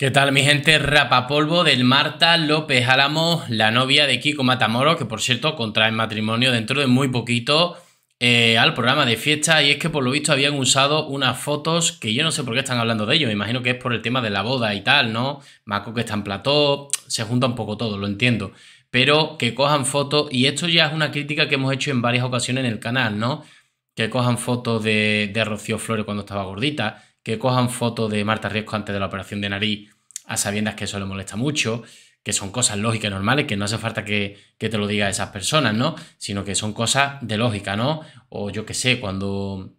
¿Qué tal mi gente? Rapapolvo del Marta López Álamo, la novia de Kiko Matamoro, que por cierto contrae matrimonio dentro de muy poquito eh, al programa de fiesta y es que por lo visto habían usado unas fotos que yo no sé por qué están hablando de ello, me imagino que es por el tema de la boda y tal, ¿no? Maco que está en plató, se junta un poco todo, lo entiendo, pero que cojan fotos y esto ya es una crítica que hemos hecho en varias ocasiones en el canal, ¿no? Que cojan fotos de, de Rocío Flores cuando estaba gordita, que cojan fotos de Marta Riesco antes de la operación de nariz a sabiendas que eso le molesta mucho, que son cosas lógicas y normales, que no hace falta que, te lo diga esas personas, ¿no? Sino que son cosas de lógica, ¿no? O yo qué sé, cuando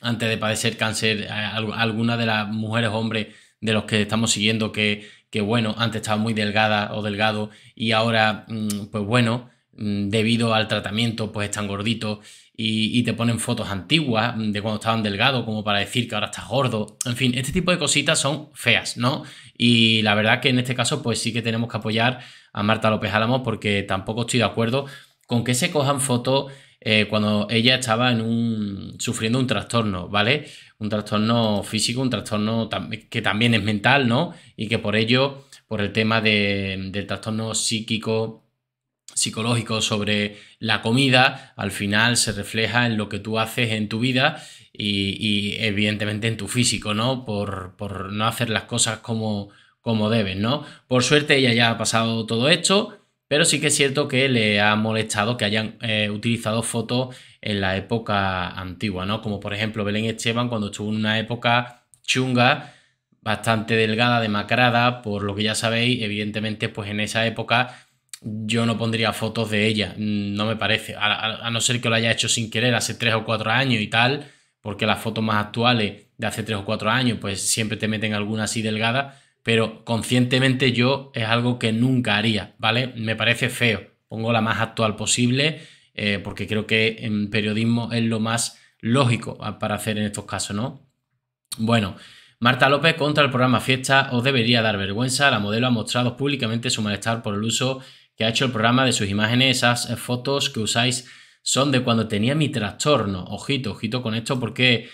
antes de padecer cáncer, alguna de las mujeres, o hombres de los que estamos siguiendo que, que bueno, antes estaba muy delgada o delgado y ahora, mm, pues bueno, Mm, debido al tratamiento, pues están gorditos y, y, te ponen fotos antiguas de cuando estaban delgados, como para decir que ahora estás gordo. En fin, este tipo de cositas son feas, ¿no? Y la verdad que en este caso, pues sí que tenemos que apoyar a Marta López Álamo porque tampoco estoy de acuerdo con que se cojan fotos eh, cuando ella estaba en un, sufriendo un trastorno, ¿vale? Un trastorno físico, un trastorno que también es mental, ¿no? Y que por ello, por el tema del trastorno psíquico, psicológico sobre la comida, al final se refleja en lo que tú haces en tu vida y, evidentemente en tu físico, ¿no? Por, no hacer las cosas como, como deben, ¿no? Por suerte ella ya ha pasado todo esto, pero sí que es cierto que le ha molestado que hayan eh, utilizado fotos en la época antigua, ¿no? Como por ejemplo Belén Esteban cuando estuvo en una época chunga, bastante delgada, demacrada, por lo que ya sabéis, evidentemente pues en esa época yo no pondría fotos de ella, no me parece, a, no ser que lo haya hecho sin querer hace tres o cuatro años y tal, porque las fotos más actuales de hace tres o cuatro años pues siempre te meten alguna así delgada, pero conscientemente yo es algo que nunca haría, ¿vale? Me parece feo, pongo la más actual posible, eh, porque creo que en periodismo es lo más lógico para hacer en estos casos, ¿no? Bueno, Marta López contra el programa Fiesta os debería dar vergüenza. La modelo ha mostrado públicamente su malestar por el uso que ha hecho el programa de sus imágenes, esas eh, fotos que usáis son de cuando tenía mi trastorno. Ojito, ojito con esto porque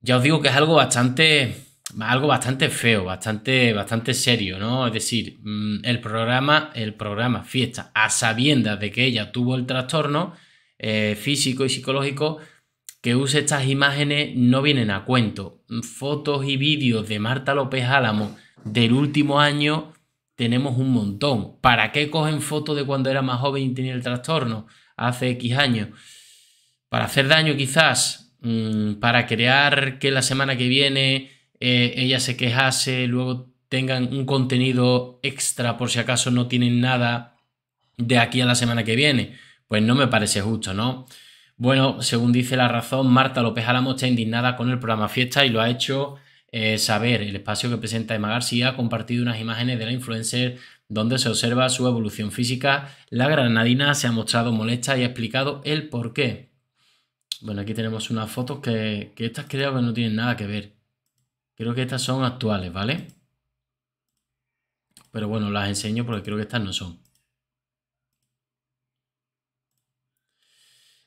ya os digo que es algo bastante algo bastante feo, bastante bastante serio, ¿no? Es decir, mm, el programa, el programa Fiesta a sabiendas de que ella tuvo el trastorno eh, físico y psicológico que use estas imágenes no vienen a cuento. Mm, fotos y vídeos de Marta López Álamo del último año tenemos un montón. ¿Para qué cogen fotos de cuando era más joven y tenía el trastorno hace X años? Para hacer daño quizás, mm, para crear que la semana que viene eh, ella se quejase, luego tengan un contenido extra por si acaso no tienen nada de aquí a la semana que viene. Pues no me parece justo, ¿no? Bueno, según dice la razón, Marta López Álamo está indignada con el programa Fiesta y lo ha hecho eh, saber, el espacio que presenta Emma García, ha compartido unas imágenes de la influencer donde se observa su evolución física. La granadina se ha mostrado molesta y ha explicado el por qué. Bueno, aquí tenemos unas fotos que, que estas creo que no tienen nada que ver. Creo que estas son actuales, ¿vale? Pero bueno, las enseño porque creo que estas no son.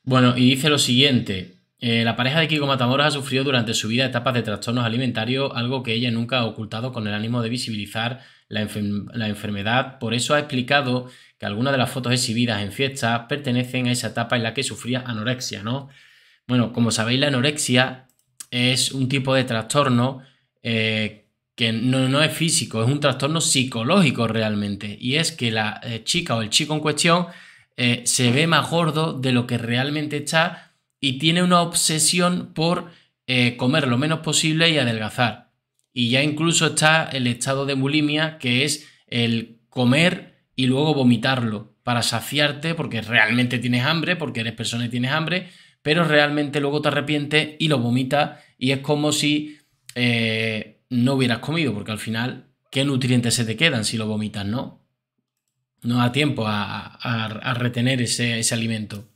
Bueno, y dice lo siguiente. Eh, la pareja de Kiko Matamoros ha sufrido durante su vida etapas de trastornos alimentarios, algo que ella nunca ha ocultado con el ánimo de visibilizar la, enfermedad. Por eso ha explicado que algunas de las fotos exhibidas en fiestas pertenecen a esa etapa en la que sufría anorexia, ¿no? Bueno, como sabéis, la anorexia es un tipo de trastorno eh, que no, es físico, es un trastorno psicológico realmente. Y es que la eh, chica o el chico en cuestión se ve más gordo de lo que realmente está y tiene una obsesión por eh, comer lo menos posible y adelgazar. Y ya incluso está el estado de bulimia, que es el comer y luego vomitarlo para saciarte porque realmente tienes hambre, porque eres persona y tienes hambre, pero realmente luego te arrepientes y lo vomitas y es como si eh, no hubieras comido, porque al final, ¿qué nutrientes se te quedan si lo vomitas, no? No da tiempo a, a, retener ese, ese alimento.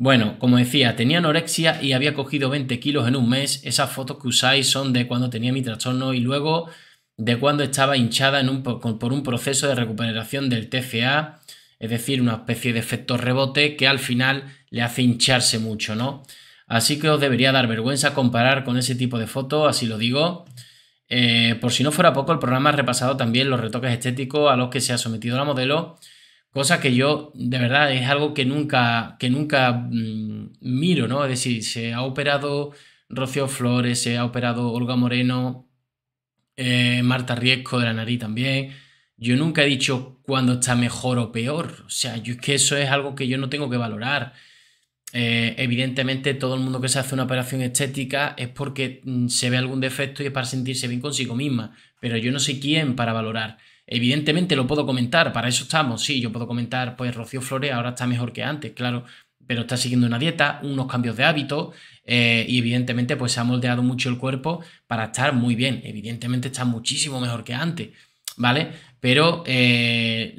Bueno, como decía, tenía anorexia y había cogido 20 kilos en un mes. Esas fotos que usáis son de cuando tenía mi trastorno y luego de cuando estaba hinchada en un, por un proceso de recuperación del TCA, es decir, una especie de efecto rebote que al final le hace hincharse mucho, ¿no? Así que os debería dar vergüenza comparar con ese tipo de fotos, así lo digo. Eh, por si no fuera poco, el programa ha repasado también los retoques estéticos a los que se ha sometido la modelo Cosa que yo, de verdad, es algo que nunca, que nunca mm, miro, ¿no? Es decir, se ha operado Rocío Flores, se ha operado Olga Moreno, eh, Marta Riesco de la nariz también. Yo nunca he dicho cuándo está mejor o peor. O sea, yo es que eso es algo que yo no tengo que valorar. Eh, evidentemente, todo el mundo que se hace una operación estética es porque mm, se ve algún defecto y es para sentirse bien consigo misma. Pero yo no sé quién para valorar Evidentemente lo puedo comentar, para eso estamos, sí, yo puedo comentar, pues Rocío Flores ahora está mejor que antes, claro, pero está siguiendo una dieta, unos cambios de hábito eh, y evidentemente pues se ha moldeado mucho el cuerpo para estar muy bien, evidentemente está muchísimo mejor que antes, ¿vale? Pero eh,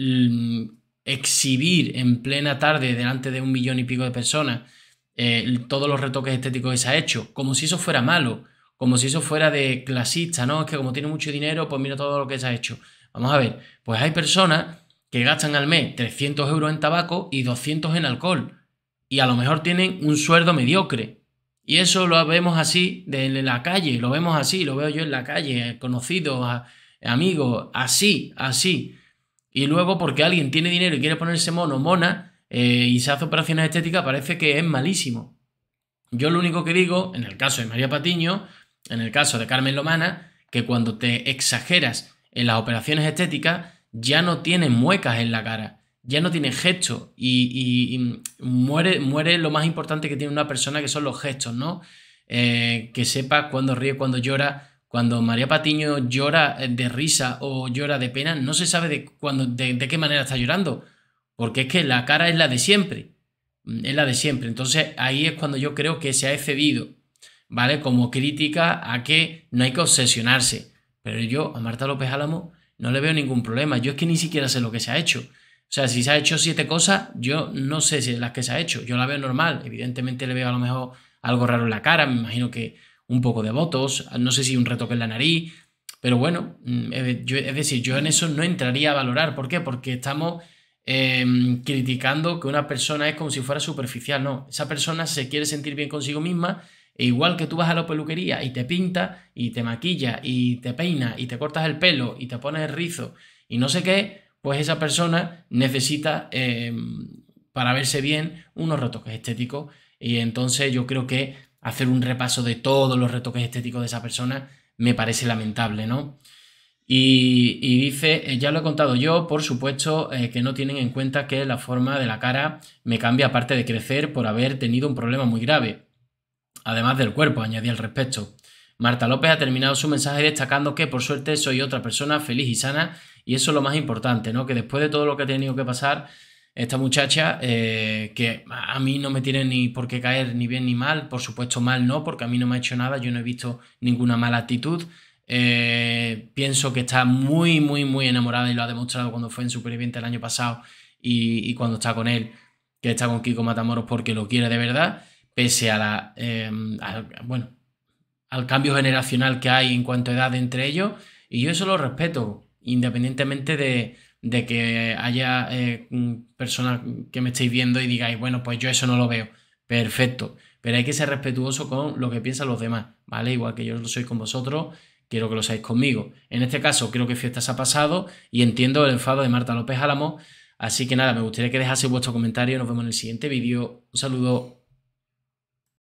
exhibir en plena tarde delante de un millón y pico de personas eh, todos los retoques estéticos que se ha hecho, como si eso fuera malo, como si eso fuera de clasista, ¿no? Es que como tiene mucho dinero, pues mira todo lo que se ha hecho. Vamos a ver, pues hay personas que gastan al mes 300 euros en tabaco y 200 en alcohol. Y a lo mejor tienen un sueldo mediocre. Y eso lo vemos así de la calle, lo vemos así, lo veo yo en la calle, conocidos, amigos, así, así. Y luego porque alguien tiene dinero y quiere ponerse mono, mona, eh, y se hace operaciones estéticas, parece que es malísimo. Yo lo único que digo, en el caso de María Patiño, en el caso de Carmen Lomana, que cuando te exageras en las operaciones estéticas ya no tiene muecas en la cara, ya no tiene gestos y, muere, muere, lo más importante que tiene una persona, que son los gestos, ¿no? Eh, que sepa cuando ríe, cuando llora. Cuando María Patiño llora eh, de risa o llora de pena, no se sabe de, de qué manera está llorando, porque es que la cara es la de siempre, mm, es la de siempre. Entonces ahí es cuando yo creo que se ha excedido, ¿vale? Como crítica a que no hay que obsesionarse pero yo a Marta López Álamo no le veo ningún problema. Yo es que ni siquiera sé lo que se ha hecho. O sea, si se ha hecho siete cosas, yo no sé si las que se ha hecho. Yo la veo normal. Evidentemente le veo a lo mejor algo raro en la cara. Me imagino que un poco de votos. No sé si un retoque en la nariz. Pero bueno, mm, es decir, yo en eso no entraría a valorar. ¿Por qué? Porque estamos em, criticando que una persona es como si fuera superficial. No, esa persona se quiere sentir bien consigo misma igual que tú vas a la peluquería y te pinta y te maquilla y te peina y te cortas el pelo y te pones rizo y no sé qué, pues esa persona necesita, em, para verse bien, unos retoques estéticos. Y entonces yo creo que hacer un repaso de todos los retoques estéticos de esa persona me parece lamentable, ¿no? Y, dice, eh, ya lo he contado yo, por supuesto eh, que no tienen en cuenta que la forma de la cara me cambia aparte de crecer por haber tenido un problema muy grave además del cuerpo, añadí al respecto. Marta López ha terminado su mensaje destacando que por suerte soy otra persona feliz y sana y eso es lo más importante, ¿no? Que después de todo lo que ha tenido que pasar esta muchacha, eh, que a mí no me tiene ni por qué caer ni bien ni mal, por supuesto mal no, porque a mí no me ha hecho nada, yo no he visto ninguna mala actitud. Eh, pienso que está muy, muy, muy enamorada y lo ha demostrado cuando fue en Superviviente el año pasado y, y cuando está con él, que está con Kiko Matamoros porque lo quiere de verdad pese la, em, al, bueno, al cambio generacional que hay en cuanto a edad entre ellos, y yo eso lo respeto, independientemente de, que haya eh, mm, personas que me estéis viendo y digáis, bueno, pues yo eso no lo veo. Perfecto. Pero hay que ser respetuoso con lo que piensan los demás, ¿vale? Igual que yo lo soy con vosotros, quiero que lo seáis conmigo. En este caso, creo que fiesta se ha pasado y entiendo el enfado de Marta López Álamo. Así que nada, me gustaría que dejase vuestro comentario. Nos vemos en el siguiente vídeo. Un saludo.